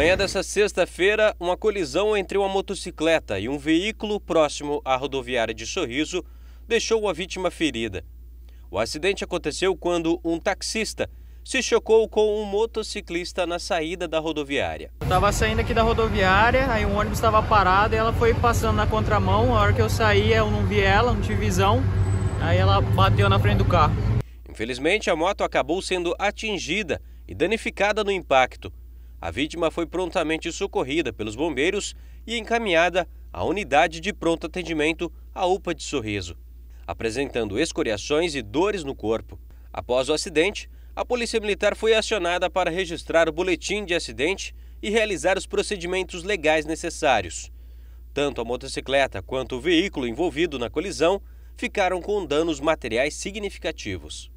manhã dessa sexta-feira, uma colisão entre uma motocicleta e um veículo próximo à rodoviária de Sorriso deixou a vítima ferida. O acidente aconteceu quando um taxista se chocou com um motociclista na saída da rodoviária. Eu estava saindo aqui da rodoviária, aí um ônibus estava parado e ela foi passando na contramão. A hora que eu saí, eu não vi ela, não tive visão. Aí ela bateu na frente do carro. Infelizmente, a moto acabou sendo atingida e danificada no impacto. A vítima foi prontamente socorrida pelos bombeiros e encaminhada à unidade de pronto atendimento, a UPA de Sorriso, apresentando escoriações e dores no corpo. Após o acidente, a Polícia Militar foi acionada para registrar o boletim de acidente e realizar os procedimentos legais necessários. Tanto a motocicleta quanto o veículo envolvido na colisão ficaram com danos materiais significativos.